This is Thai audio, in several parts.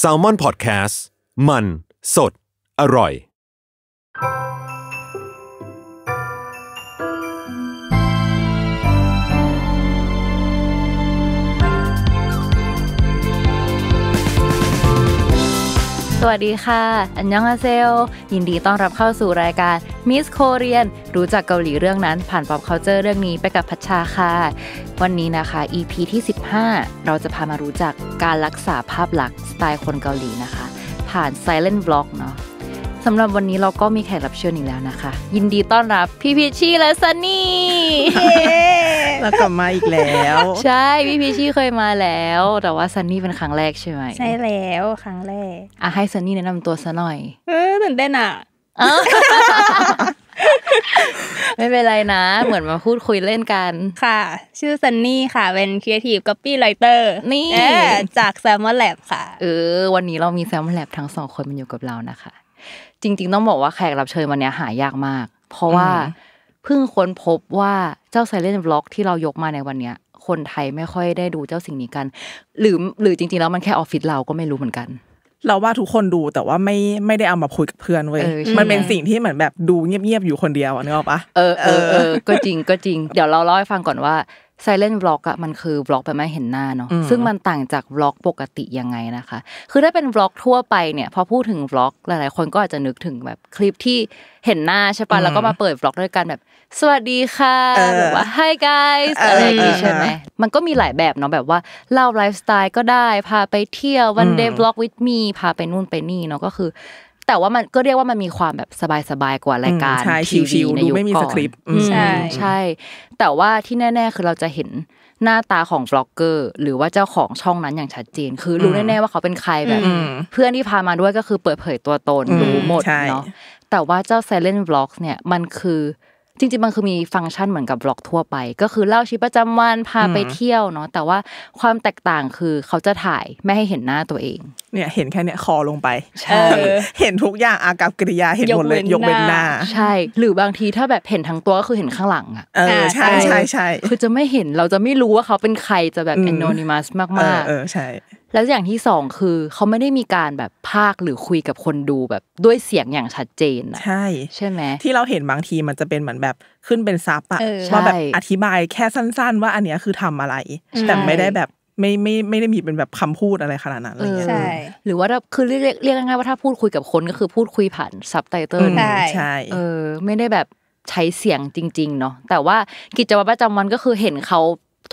s a l ม o n PODCAST มันสดอร่อยสวัสดีค่ะ อันยองอาเซล ยินดีต้อนรับเข้าสู่รายการมิสโคเรียนรู้จักเกาหลีเรื่องนั้นผ่านอบเคาเจอร์เรื่องนี้ไปกับพัชชาค่ะ วันนี้นะคะ EP ที่ 15 เราจะพามารู้จักการรักษาภาพลักษณ์สไตล์คนเกาหลีนะคะ ผ่าน silent vlog เนาะสำหรับวันนี้เราก็มีแขกรับเชิญอีกแล้วนะคะ ยินดีต้อนรับพี่พิชี่และซันนี่เรากลับมาอีกแล้ว ใช่ พี่พิชี่เคยมาแล้ว แต่ว่าซันนี่เป็นครั้งแรกใช่ไหมใช่แล้วครั้งแรก อ่ะ ให้ซันนี่แนะนำตัวซะหน่อย เออตื่นเต้นอ่ะไม่เป็นไรนะ เหมือนมาพูดคุยเล่นกันค่ะ ชื่อซันนี่ค่ะเป็นครีเอทีฟก o ปปี้ไรเตอร์นี่จากแซมมอนแลบค่ะเออวันนี้เรามีแซมมอนแลบทั้งสองคนมาอยู่กับเรานะคะจริงๆต้องบอกว่าแขกรับเชิญวันนี้หายากมาก เพราะว่าเพิ่งค้นพบว่าเจ้าไซเลนบล็อกที่เรายกมาในวันเนี้ยคนไทยไม่ค่อยได้ดูเจ้าสิ่งนี้กัน หรือ หรือจริงๆแล้วมันแค่ออฟฟิศเราก็ไม่รู้เหมือนกัน เราว่าทุกคนดูแต่ว่าไม่ไม่ได้เอามาพูดกับเพื่อนเว้ยมันเป็นสิ่งที่เหมือนแบบดูเงียบๆอยู่คนเดียวนึกออกปะเออเออก็จริง ก็จริง เดี๋ยวเราเล่าให้ฟังก่อนว่าไซเลนบล็อกอะมันคือบล็อกแบบไม่เห็นหน้าเนาะซึ่งมันต่างจากบล็อกปกติยังไงนะคะ คือถ้าเป็นบล็อกทั่วไปเนี่ยพอพูดถึงบล็อกหลายๆ คนก็อาจจะนึกถึงแบบคลิปที่เห็นหน้าใช่ป่ะแล้วก็มาเปิดบล็อกด้วยกันแบบ สวัสดีค่ะแบบว่า hi guys อะไรอย่างงี้ใช่ไหมมันก็มีหลายแบบเนาะแบบว่าเล่าไลฟ์สไตล์ก็ได้พาไปเที่ยววันเดย์บล็อกวิดมีพาไปนู่นไปนี่เนาะก็คือแต่ว่ามันก็เรียกว่ามันมีความแบบสบายๆ กว่ารายการทีวีในยุคก่อนใช่ใช่แต่ว่าที่แน่ ๆ คือเราจะเห็นหน้าตาของบล็อกเกอร์ หรือว่าเจ้าของช่องนั้นอย่างชัดเจนคือรู้แน่ๆ ว่าเขาเป็นใครแบบเพื่อนที่พามาด้วยก็คือเปิดเผยตัวตนรู้หมดเนาะแต่ว่าเจ้าเซเลนบล็อกเนี่ยมันคือจริงๆมันคือมีฟังก์ชันเหมือนกับบล็อกทั่วไป ก็คือเล่าชีวิตประจาวันพาไปเที่ยวเนาะแต่ว่าความแตกต่างคือเขาจะถ่ายไม่ให้เห็นหน้าตัวเองเนี่ยเห็นแค่เนี่ยคอลงไปใช่เห็นทุกอย่างอากับกิริยาเห็นหมดเลยยกเว้นหน้าใช่ หรือบางทีถ้าแบบเห็นทั้งตัวก็คือเห็นข้างหลังอ่ะเออใช่ใช่ใช่คือจะไม่เห็นเราจะไม่รู้ว่าเขาเป็นใครจะแบบ anonymous มากๆ เออใช่แล้วอย่างที่สองคือเขาไม่ได้มีการแบบภาคหรือคุยกับคนดูแบบด้วยเสียงอย่างชัดเจนใช่ใช่ไหมที่เราเห็นบางทีมันจะเป็นเหมือนแบบขึ้นเป็นซับอะว่าแบบอธิบายแค่สั้นๆ ว่าอันเนี้ยคือทำอะไร แต่ไม่ได้แบบไม่ไม่ไม่ได้มีเป็นแบบคำพูดอะไรขนาดนั้นอะไรชงี้หรือว่าคือเรียกเรียกง่ายๆว่าถ้าพูดคุยกับคนก็คือพูดคุยผ่านซับไตเติลใช่เออ ไม่ได้แบบใช้เสียงจริง ๆ เนาะแต่ว่ากิจวัตรประจำวันก็คือเห็นเขา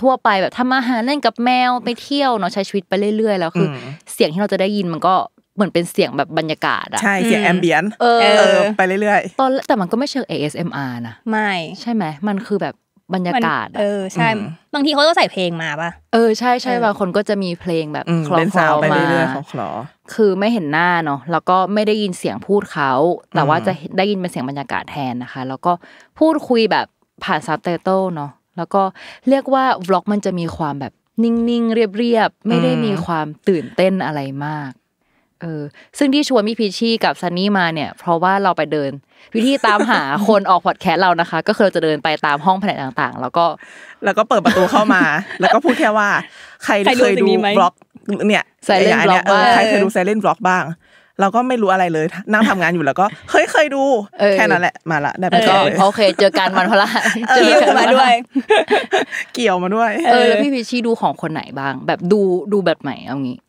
ทั่วไปแบบทำอาหารเล่นกับแมวไปเที่ยวเนาะใช้ชีวิตไปเรื่อยๆแล้วคือเสียงที่เราจะได้ยินมันก็เหมือนเป็นเสียงแบบบรรยากาศอะใช่เสียงแอมเบียนเออไปเรื่อยๆตอนแต่มันก็ไม่เชิง ASMR นะไม่ใช่ไหมมันคือแบบบรรยากาศเออใช่ บางทีเขาก็ใส่เพลงมาป่ะ เออใช่ใช่บางคนก็จะมีเพลงแบบคลอคลอมาคือไม่เห็นหน้าเนาะแล้วก็ไม่ได้ยินเสียงพูดเขาแต่ว่าจะได้ยินเป็นเสียงบรรยากาศแทนนะคะ แล้วก็พูดคุยแบบผ่านซับไตเติลเนาะแล้วก็เรียกว่าบล็อกมันจะมีความแบบนิ่ง ๆ เรียบ ๆ ไม่ได้มีความตื่นเต้นอะไรมาก เออ ซึ่งที่ชวนพี่พีชี่กับซันนี่มาเนี่ยเพราะว่าเราไปเดินวิธีตามหาคนออกพอดแคสต์เรานะคะก็คือเราจะเดินไปตามห้องแผนกต่าง ๆ แล้วก็แล้วก็เปิดประตูเข้ามา แล้วก็พูดแค่ว่า ใครเคยดูบล็อก เนี่ยใส่เล่นบล็อกใครเคยดูสซเล่นบล็อกบ้างเราก็ไม่รู้อะไรเลยนั่งทำงานอยู่แล้วก็เคยเคยดูแค่นั้นแหละ มาละได้ไปก็โอเค เจอกันมันพละเกี่ยวมาด้วย เกี่ยวมาด้วย เออแล้วพี่พิชีดูของคนไหนบ้าง แบบดูดูแบบไหนเอางี้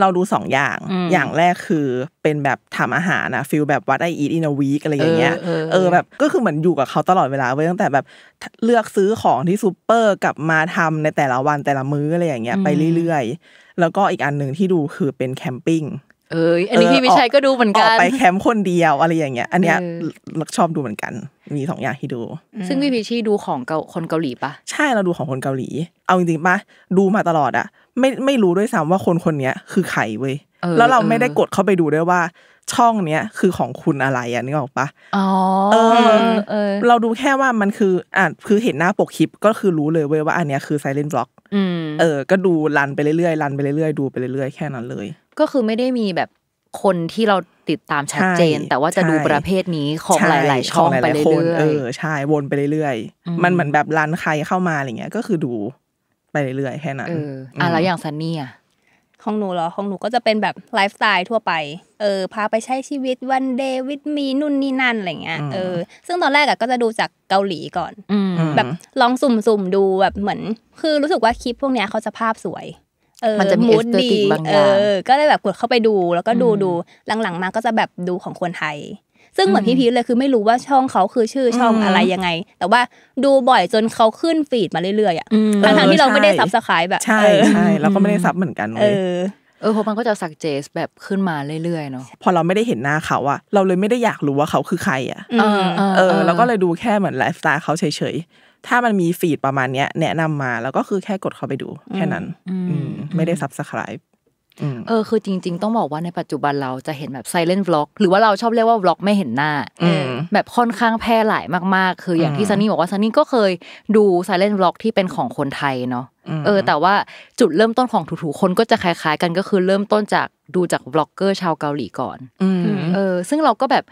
เราดูสองอย่าง อย่างแรกคือเป็นแบบทำอาหารนะฟิลแบบวัดไออีทอินวีคอะไรอย่างเงี้ย เออแบบก็คือเหมือนอยู่กับเขาตลอดเวลาเว้ยตั้งแต่แบบเลือกซื้อของที่ซูเปอร์กลับมาทำในแต่ละวันแต่ละมื้ออะไรอย่างเงี้ย ไปเรื่อยๆ แล้วก็อีกอันหนึ่งที่ดูคือเป็นแคมปิ้งเอ้ยอันนี้พี่วิชัยก็ดูเหมือนกันออกไปแคมป์คนเดียวอะไรอย่างเงี้ย อันเนี้ยชอบดูเหมือนกัน มีสองอย่างที่ดูซึ่งพี่พิชี่ดูของเกาคนเกาหลีปะใช่เราดูของคนเกาหลี เอาจริงๆปะดูมาตลอดอะไม่ไม่รู้ด้วยซ้ำว่าคนคนนี้คือใครเว้ยแล้วเราไม่ได้กดเข้าไปดูด้วยว่าช่องเนี้ยคือของคุณอะไรอ่ะนึกออกปะเออ เราดูแค่ว่ามันคืออ่ะคือเห็นหน้าปกคลิปก็คือรู้เลยเว้ยว่า อันเนี้ยคือไซเลนบล็อกเออก็ดูรันไปเรื่อยๆรันไปเรื่อยๆดูไปเรื่อยๆแค่นั้นเลยก็คือไม่ได้มีแบบคนที่เราติดตามชัดเจน แต่ว่าจะดูประเภทนี้ของหลายๆ ช่องไปเรื่อยๆเออใช่ วนไปเรื่อยๆ มันเหมือนแบบร้านใครเข้ามาอะไรเงี้ย ก็คือดูไปเรื่อยๆ แค่นั้นอ่ะแล้วอย่างซันนี่อ่ะของหนูเหรอของหนูก็จะเป็นแบบไลฟ์สไตล์ทั่วไปเออ พาไปใช้ชีวิตวันเดวิดมีนู่นนี่นั่นอะไรเงี้ยเออซึ่งตอนแรกอะก็จะดูจากเกาหลีก่อน แบบลองสุ่มๆดูแบบเหมือน คือรู้สึกว่าคลิปพวกเนี้ยเขาจะภาพสวยมันจะมีเอสเตติกบางอย่างก็เลยแบบกดเข้าไปดู แล้วก็ดูดูหลังๆมาก็จะแบบดูของคนไทย ซึ่งเหมือนพี่พีเลยคือไม่รู้ว่าช่องเขาคือชื่อ ช่องอะไรยังไง แต่ว่าดูบ่อยจนเขาขึ้นฟีดมาเรื่อยๆอ่ะทั้งที่เราไม่ได้ซับสไครต์แบบใช่ ใช่ เราก็ไม่ได้ซับเหมือนกันเลยเออเพราะมันก็จะสักเจสแบบขึ้นมาเรื่อยๆเนาะ พอเราไม่ได้เห็นหน้าเขาอะเราเลยไม่ได้อยากรู้ว่าเขาคือใครอะเออ เออเราก็เลยดูแค่เหมือนไลฟ์สไตล์เขาเฉยถ้ามันมีฟีดประมาณเนี้ยแนะนำมาแล้วก็คือแค่กดเข้าไปดูแค่นั้นอืมไม่ได้ซับสไครป์เออ คือจริงๆต้องบอกว่าในปัจจุบันเราจะเห็นแบบไซเลนบล็อก หรือว่าเราชอบเรียกว่าล็อกไม่เห็นหน้าแบบค่อนข้างแพร่หลายมากๆ คืออย่างที่ซันนี่บอกว่าซันนี่ก็เคยดูไซเลนบล็อก ที่เป็นของคนไทยเนาะเออ แต่ว่าจุดเริ่มต้นของถูๆคนก็จะคล้ายๆ กันก็คือเริ่มต้นจากดูจากบล็อกเกอร์ ชาวเกาหลีก่อนเออซึ่งเราก็แบบ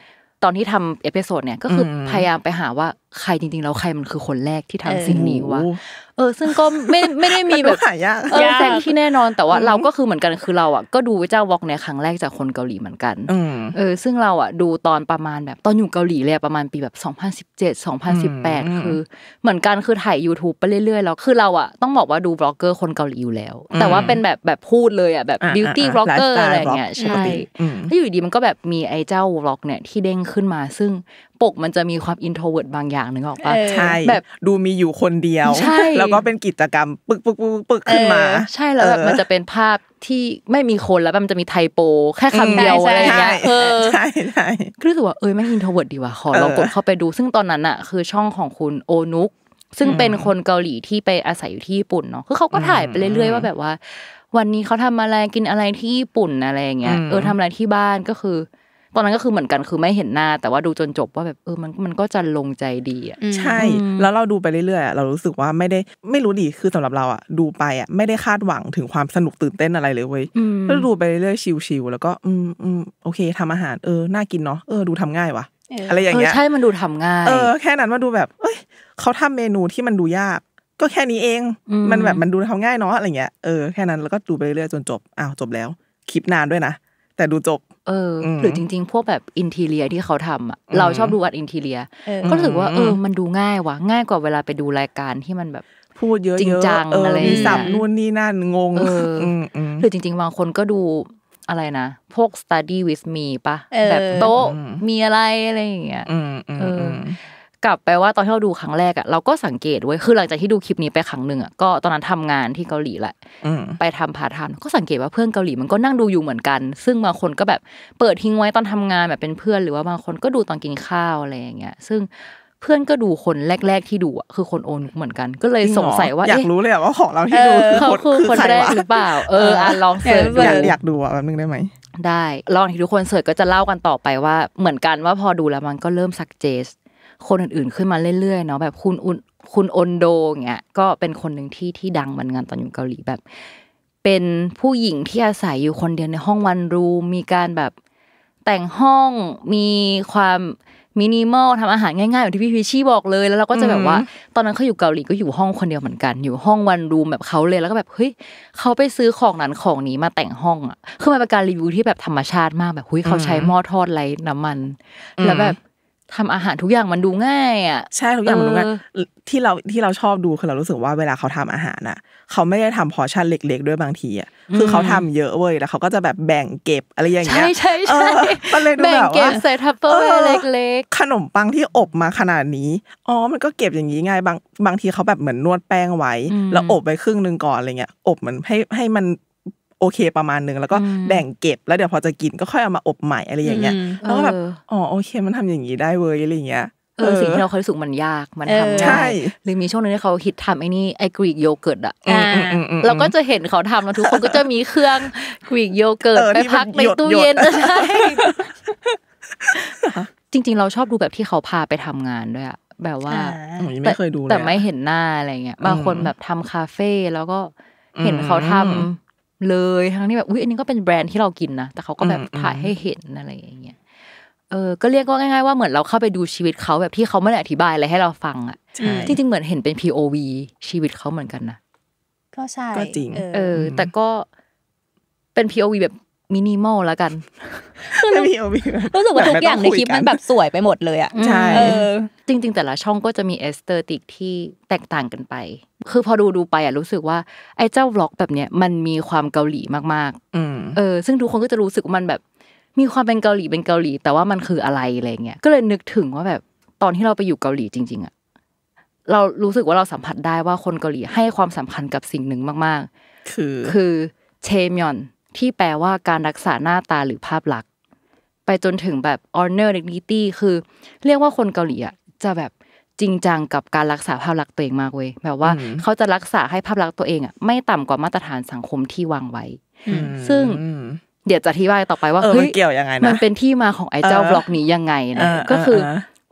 ตอนที่ทำเอพิโซดเนี่ยก็คือพยายามไปหาว่าใครจริงๆแล้วใครมันคือคนแรกที่ทำสิ่งนี้วะเออซึ่งก็ไม่ไม่ได้มีแบบเออแสงที่แน่นอนแต่ว่าเราก็คือเหมือนกันคือเราอ่ะก็ดูเจ้าวอกในครั้งแรกจากคนเกาหลีเหมือนกันเออซึ่งเราอ่ะ ดูตอนประมาณแบบตอนอยู่เกาหลีเลยประมาณปีแบบ2017 2018คือ เหมือนกันคือถ่าย YouTube ไปเรื่อยๆแล้วคือเราอ่ะต้องบอกว่าดูบล็อกเกอร์คนเกาหลีอยู่แล้ว แต่ว่าเป็นแบบแบบพูดเลยอ่ะแบบบิวตี้บล็อกเกอร์อะไรเงี้ยใช่แล้วอยู่ดีมันก็แบบมีไอ้เจ้าบล็อก เนี่ยที่เด้งขึ้นมาซึ่งปกมันจะมีความอินโทรเวิร์ดบางอย่างนึงออกปะใช่แบบดูมีอยู่คนเดียวใช่แล้วก็เป็นกิจกรรม ปึกปึกปึกปึกขึ้นมาใช่แล้วแบบมันจะเป็นภาพที่ไม่มีคนแล้วมันจะมีไทโป แค่คำเดียวอะไรเงี้ยใช่ใช่รู้สึกว่าเอ้ยไม่อินโทรเวิร์ดดีว่ะขอลองกดเข้าไปดู ซึ่งตอนนั้นอ่ะ คือช่องของคุณโอนุก ซึ่งเป็นคนเกาหลีที่ไปอาศัยอยู่ที่ญี่ปุ่นเนาะคือเขาก็ถ่ายไปเรื่อยๆว่าแบบว่า วันนี้เขาทำอะไรกินอะไรที่ญี่ปุ่นอะไรอย่างเงี้ยเออทำอะไรที่บ้านก็คือตอนนั้นก็คือเหมือนกัน คือไม่เห็นหน้าแต่ว่าดูจนจบว่าแบบเออมันมันก็จะลงใจดีอ่ะใช่แล้วเราดูไปเรื่อยๆเรารู้สึกว่าไม่ได้ไม่รู้ดีคือสำหรับเราอ่ะดูไปอ่ะไม่ได้คาดหวังถึงความสนุกตื่นเต้นอะไรเลยเว้ยก็ดูไปเรื่อยๆ ชิวๆแล้วก็อืมอืมโอเค ทำอาหารเออน่ากินเนาะเออดูทำง่ายว่ะอะไรอย่างเงี้ยใช่มันดูทำง่ายเออ แค่นั้นมาดูแบบเอ้ยเขาทำเมนูที่มันดูยาก ก็แค่นี้เองมันแบบมันดูทำง่ายเนาะอะไรเงี้ยเออแค่นั้นแล้วก็ดูไปเรื่อยจนจบอ้าวจบแล้วคลิปนานด้วยนะแต่ดูจบเออหรือจริงๆ พวกแบบอินเทียที่เขาทำอ่ะเราชอบดูอัดอินเทีย ก็รู้สึกว่าเออมันดูง่ายว่ะง่ายกว่าเวลาไปดูรายการที่มันแบบพูดเยอะจริงจังอะไรมีสับนู่นนี่นั่นงงหรือจริงๆบางคนก็ดูอะไรนะพวก study with me ปะแบบโต๊ะมีอะไรอะไรอย่างเงี้ยออกลับไปว่าตอนที่เราดูครั้งแรกอ่ะเราก็สังเกตไว้คือหลังจากที่ดูคลิปนี้ไปครั้งหนึ่งอ่ะก็ตอนนั้นทำงานที่เกาหลีแหละไปทำพาทาน ก็สังเกตว่าเพื่อนเกาหลีมันก็นั่งดูอยู่เหมือนกัน ซึ่งบางคนก็แบบเปิดทิ้งไว้ตอนทำงานแบบเป็นเพื่อน หรือว่าบางคนก็ดูตอนกินข้าวอะไรอย่างเงี้ยซึ่งเพื่อนก็ดูคนแรกๆที่ดูอ่ะคือคนโอนเหมือนกันก็เลยสงสัยว่าอยากรู้เลยว่าของเราที่ดูคือคนแรกหรือเปล่า เอออ่ลองเสิร์ชอยากดูอ่ะแบบนึงได้ไหมได้ลองที่ทุกคนเสิร์ชก็จะเล่ากันต่อไปว่าเหมือนกันว่าพอดูแล้วมันก็เริ่มสักเจสคนอื่นๆขึ้นมาเรื่อยๆเนาะแบบคุณอุคุณอนโดเงี้ย ก็เป็นคนหนึ่งที่ที่ดังเหมือนกันตอนอยู่เกาหลีแบบ เป็นผู้หญิงที่อาศัยอยู่คนเดียวในห้องวันรูมมีการแบบแต่งห้องมีความมินิมอลทำอาหารง่ายๆอย่างที่พี่พีชี่บอกเลย แล้วเราก็จะแบบว่า ตอนนั้นเขาอยู่เกาหลีก็อยู่ห้องคนเดียวเหมือนกัน อยู่ห้องวันรูมแบบเขาเลยแล้วก็แบบเฮ้ยเขาไปซื้อของนั้นของนี้มาแต่งห้องอ่ะคือมันเป็นการรีวิวที่แบบธรรมชาติมากแบบเฮ้ยเขาใช้หม้อทอดไรน้ำมันแล้วแบบทำอาหารทุกอย่างมันดูง่าย อ่ะใช่ ทุกอย่างมันดูง่าย ที่เราที่เราชอบดูคือเรารู้สึกว่าเวลาเขาทำอาหารอ่ะ เขาไม่ได้ทำพอชั่นเล็กๆ ด้วยบางทีอ่ะคือเขาทำเยอะเว้ยแล้วเขาก็จะแบบแบ่งเก็บอะไรอย่างเงี้ยใช่ใช่ใช่แบ่งเก็บใส่ทัพเปอร์เล็กๆ ขนมปังที่อบมาขนาดนี้อ๋อมันก็เก็บอย่างนี้ง่ายบางบางทีเขาแบบเหมือนนวดแป้งไว้แล้วอบไปครึ่งนึงก่อนอะไรเงี้ยอบเหมือนให้ให้มันโอเคประมาณนึงแล้วก็แบ่งเก็บ แล้วเดี๋ยวพอจะกินก็ค่อยเอามาอบใหม่อะไรอย่างเงี้ยแล้วก็แบบอ๋อโอเคมันทำอย่างนี้ได้เว้ยอะไรอย่างเงี้ยเออสิ่งที่เราเคยรู้สึกมันยากมันทำง่ายหรือมีช่วงนึงที่เขาฮิตทำไอ้นี่ไอ้กรีกโยเกิร์ตอ่ะเราก็จะเห็นเขาทำแล้วทุกคนก็จะมีเครื่องกรีกโยเกิร์ตไปพักในตู้เย็นจริง ๆ เราชอบดูแบบที่เขาพาไปทำงานด้วยอะแบบว่าแต่ไม่เห็นหน้าอะไรเงี้ย บางคนแบบทำคาเฟ่แล้วก็เห็นเขาทำเลยทั้งที่แบบอุ้ยอันนี้ก็เป็นแบรนด์ที่เรากินนะแต่เขาก็แบบถ่ายให้เห็นอะไรอย่างเงี้ยเออ ก็เรียกว่าง่าย ๆว่าเหมือนเราเข้าไปดูชีวิตเขาแบบที่เขาไม่ได้อธิบายอะไรให้เราฟังอ่ะจริงๆเหมือนเห็นเป็น POV ชีวิตเขาเหมือนกันนะก็ใช่ก็จริงเออแต่ก็เป็น POV แบบมินิมอลแล้วกันรู้สึกว่าทุกอย่างในคลิปมันแบบสวยไปหมดเลยอ่ะใช่จริงๆแต่ละช่องก็จะมีเอสเตอร์ติกที่แตกต่างกันไป คือพอดูดูไปอ่ะรู้สึกว่าไอ้เจ้าบล็อกแบบเนี้ยมันมีความเกาหลีมากๆเออ ซึ่งทุกคนก็จะรู้สึกว่ามันแบบ มีความเป็นเกาหลีเป็นเกาหลีแต่ว่ามันคืออะไรอะไรเงี้ย ก็เลยนึกถึงว่าแบบตอนที่เราไปอยู่เกาหลีจริง ๆ อ่ะเรารู้สึกว่าเราสัมผัสได้ว่าคนเกาหลีให้ความสำคัญกับสิ่งหนึ่งมากๆคือ คือเชมยอนที่แปลว่าการรักษาหน้าตาหรือภาพลักษณ์ไปจนถึงแบบ honor dignity คือ เรียกว่าคนเกาหลีอ่ะ จะแบบจริงจังกับการรักษาภาพลักษณ์ตัวเองมากเว้ยแบบว่า เขาจะรักษาให้ภาพลักษณ์ตัวเองอ่ะไม่ต่ำกว่ามาตรฐานสังคมที่วางไว้ซึ่งเดี๋ยวจะที่ว่าต่อไปว่าเฮ้ยเกี่ยวยังไงนะมันเป็นที่มาของไอ้เจ้าบล็อกนี้ยังไงนะ ก็คือ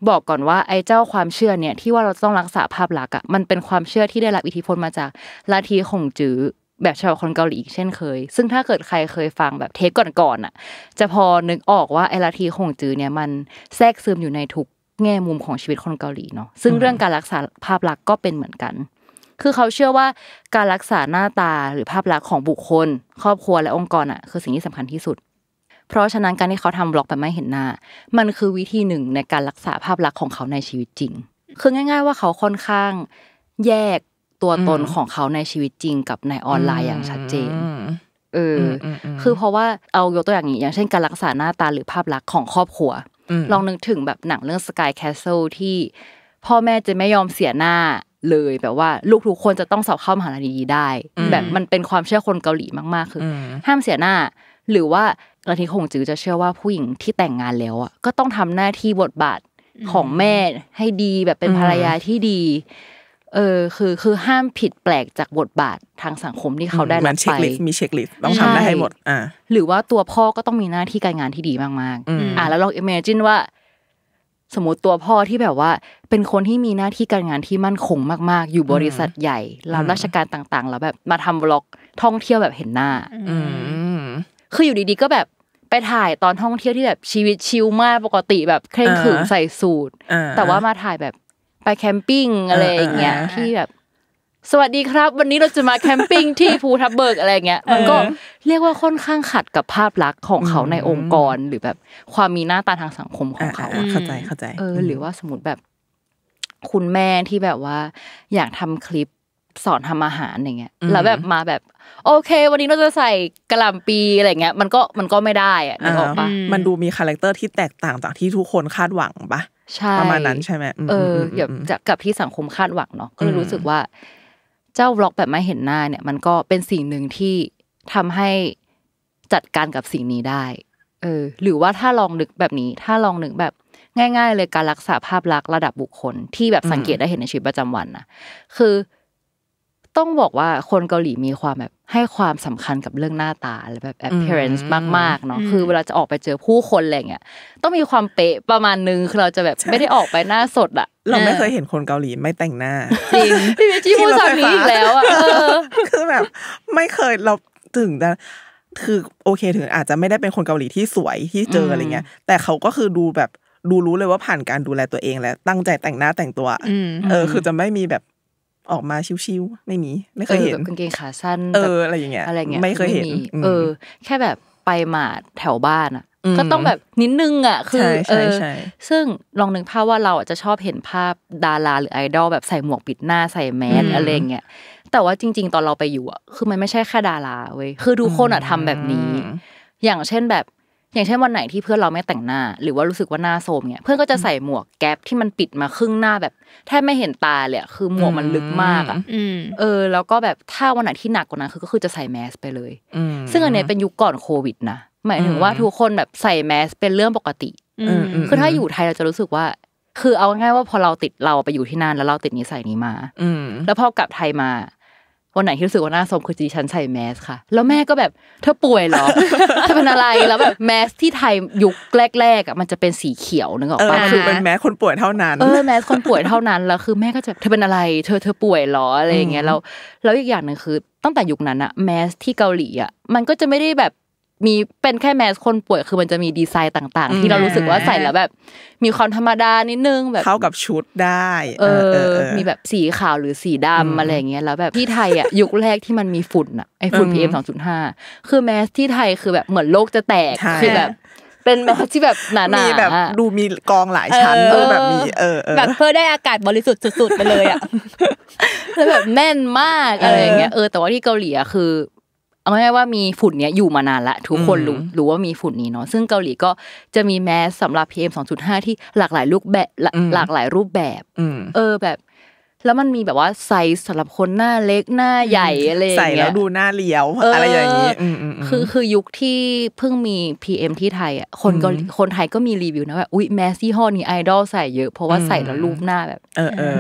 บอกก่อนว่าไอ้เจ้าความเชื่อเนี่ย ที่ว่าเราต้องรักษาภาพลักษณ์อ่ะ มันเป็นความเชื่อที่ได้รับอิทธิพลมาจากลาทีของจื้อแบบชาวคนเกาหลีอีกเช่นเคย ซึ่งถ้าเกิดใครเคยฟังแบบเทปก่อนๆอ่ะ จะพอนึกออกว่าไอลาทีคงจือเนี่ยมันแทรกซึมอยู่ในทุกแง่มุมของชีวิตคนเกาหลีเนาะ ซึ่งเรื่องการรักษาภาพลักษณ์ก็เป็นเหมือนกัน คือเขาเชื่อว่าการรักษาหน้าตาหรือภาพลักษณ์ของบุคคล ครอบครัวและองค์กรอ่ะ คือสิ่งที่สำคัญที่สุด เพราะฉะนั้นการที่เขาทำบล็อกแบบไม่เห็นหน้ามันคือวิธีหนึ่งในการรักษาภาพลักษณ์ของเขาในชีวิตจริง คือง่าย ๆ ว่าเขาค่อนข้างแยกตัวตนของเขาในชีวิตจริงกับในออนไลน์อย่างชัดเจน เออ คือเพราะว่าเอายกตัวอย่างนี้ อย่าง เช่นการรักษาหน้าตาหรือภาพลักษณ์ของครอบครัว ลองนึกถึงแบบหนังเรื่อง Sky Castle ที่ พ่อแม่จะไม่ยอมเสียหน้าเลย แบบว่าลูกทุกคนจะต้องสอบเข้ามหาลัยดีได้แบบมันเป็นความเชื่อคนเกาหลีมาก ๆ คือ ห้ามเสียหน้า หรือว่าระทธิคงจือจะเชื่อว่าผู้หญิงที่แต่งงานแล้วอ่ะก็ต้องทำหน้าที่บทบาทของแม่ให้ดีแบบเป็นภรรยาที่ดีเออคือคือห้ามผิดแปลกจากบทบาททางสังคมที่เขาได้รับไปมีเช็คลิสต์ต้องทำได้ให้หมดอ่าหรือว่าตัวพ่อก็ต้องมีหน้าที่การงานที่ดีมากๆอ่าแล้วลองอิมเมจินว่า สมมติตัวพ่อที่แบบว่า เป็นคนที่มีหน้าที่การงานที่มั่นคงมาก ๆ อยู่บริษัทใหญ่รับราชการต่างๆ แล้วแบบมาทำบล็อกท่องเที่ยวแบบเห็นหน้า อืคืออยู่ดีๆก็แบบไปถ่ายตอนท่องเที่ยวที่แบบชีวิตชิลมากปกติแบบเคร่งขรึมใส่สูทแต่ว่ามาถ่ายแบบไปแคมปิ้งอะไรอย่างเงี้ยที่แบบ สวัสดีครับวันนี้เราจะมาแคมปิ้งที่ภูทับเบิกอะไรเงี้ย มันก็เรียกว่าค่อนข้างขัดกับภาพลักษณ์ของเขาในองค์กร หรือแบบความมีหน้าตาทางสังคมของเขาเข้าใจเข้าใจ เออหรือว่าสมมติแบบ คุณแม่ที่แบบว่า อยากทำคลิปสอนทำอาหารอย่างเงี้ย แล้วแบบมาแบบ โอเค วันนี้เราจะใส่กระหล่ำปีอะไรเงี้ย มันก็มันก็ไม่ได้อะนึกออกปะมันดูมีคาแรคเตอร์ที่แตกต่างจากที่ทุกคนคาดหวังปะประมาณนั้นใช่ไหมเออแบบกับที่สังคมคาดหวังเนาะ ก็เลยรู้สึกว่าเจ้าบล็อกแบบไม่เห็นหน้า เนี่ย มันก็เป็นสิ่งหนึ่งที่ทำให้จัดการกับสิ่งนี้ได้ เออ หรือว่าถ้าลองนึกแบบนี้ ถ้าลองนึกแบบง่าย ๆ เลยการรักษาภาพลักษณ์ระดับบุคคล ที่แบบสังเกตได้เห็นในชีวิตประจำวันนะคือต้องบอกว่าคนเกาหลีมีความแบบให้ความสำคัญกับเรื่องหน้าตาหรือแบบ appearance มากๆเนาะคือ เวลาจะออกไปเจอผู้คนอะไรเงี้ยต้องมีความเป๊ะประมาณนึงคือเราจะแบบไม่ได้ออกไปหน้าสดอะเราไม่เคยเห็นคนเกาหลีไม่แต่งหน้าจริงพี่เมจิพูดคำนี้อีกแล้วอะคือแบบไม่เคยเราถึงนะคือโอเคถึง อาจจะไม่ได้เป็นคนเกาหลีที่สวยที่เจออะไรเงี้ยแต่เขาก็คือดูแบบดูรู้เลยว่าผ่านการดูแลตัวเองแล้ว ตั้งใจแต่งหน้าแต่งตัวเออคือจะไม่มีแบบออกมาชิวๆไม่มีไม่เคยเห็นกางเกงขาสั้นเอออะไรอย่างเงี้ยอะไรเงี้ยไม่เคยเห็น เออ แค่แบบไปมาแถวบ้านอ่ะก็ต้องแบบนิดนึงอ่ะ คือเออซึ่งลองนึกภาพว่าเราอาจจะชอบเห็นภาพดารา หรือไอดอลแบบใส่หมวกปิดหน้าใส่แมสอะไรเงี้ยแต่ว่าจริงๆตอนเราไปอยู่อ่ะคือมันไม่ใช่แค่ดาราเว้ยคือทุกคนอ่ะทำแบบนี้ อย่างเช่นแบบอย่างเช่นวันไหนที่เพื่อนเราไม่แต่งหน้า หรือว่ารู้สึกว่าหน้าโทมเนี่ยเพื่อนก็จะใส่หมวกแก๊ปที่มันปิดมาครึ่งหน้าแบบแทบไม่เห็นตาเลยคือหมวกมันลึกมากอ่ะเออ แล้วก็แบบถ้าวันไหนที่หนักกว่านั้นคือก็คือจะใส่แมสไปเลยซึ่งอันนี้เป็นยุคก่อนโควิดนะหมายถึงว่าทุกคนแบบใส่แมสเป็นเรื่องปกติคือถ้าอยู่ไทยเราจะรู้สึกว่า คือเอาง่ายว่าพอเราติดเราไปอยู่ที่นั่นแล้วเราติดนิสัยนี้มาแล้วพอกลับไทยมาวันไหนที่รู้สึกว่าหน้าสมคือจีฉันใส่แมสค่ะแล้วแม่ก็แบบเธอป่วยหรอเธอเป็นอะไรแล้วแบบแมสที่ไทยยุคแรกๆอ่ะมันจะเป็นสีเขียวนึกออกปะคือเป็นแมสคนป่วยเท่านั้นเออแมสคนป่วยเท่านั้นแล้วคือแม่ก็จะเธอเป็นอะไร เธอเธอป่วยหรออะไรอย่างเงี้ยแล้วแล้วอีกอย่างหนึ่งคือตั้งแต่ยุคนั้นอะแมสที่เกาหลีอะมันก็จะไม่ได้แบบมีเป็นแค่แมสคนป่วยคือมันจะมีดีไซน์ต่าง ๆ ที่เรารู้สึกว่าใส่แล้วแบบ มีความธรรมดานิดนึงแบบ เข้ากับชุดได้ เออมีแบบสีขาวหรือสีดำอะไรเงี้ยแล้วแบบที่ไทยอ่ะยุคแรกที่มันมีฝุ่นอ่ะไอฝุ่นพีเอ็มสองจุดห้าคือแมสที่ไทยคือแบบเหมือนโลกจะแตกคือแบบ เป็นแมสที่แบบหนาๆมีแบบ ดูมีกองหลายชั้นเออแบบมีเออแบบเพื่อได้อากาศบริสุทธิ์สุดๆไปเลยอ่ะแล้วแบบแน่นมากอะไรเงี้ย เออแต่ว่าที่เกาหลีอ่ะคือเอาง่ายว่ามีฝุ่นเนี้ยอยู่มานานละทุกคนรู้รู้ว่ามีฝุ่นนี้เนาะซึ่งเกาหลีก็จะมีแมสสาหรับ PM 2.5ที่หลากหลายรูปแบบหลากหลายรูปแบบเออแบบแล้วมันมีแบบว่าไซส์สำหรับคนหน้าเล็กหน้าใหญ่อะไรอย่างเงี้ยใส่แล้วดูหน้าเลี้ยว อะไรอย่างงี้คือคือยุคที่เพิ่งมี PM ที่ไทยอ่ะคนก็คนไทยก็มีรีวิวนะแบบอุ้ยแมสซี่ห้อนี้ไอดอลใส่เยอะเพราะว่าใส่แล้วรูปหน้าแบบ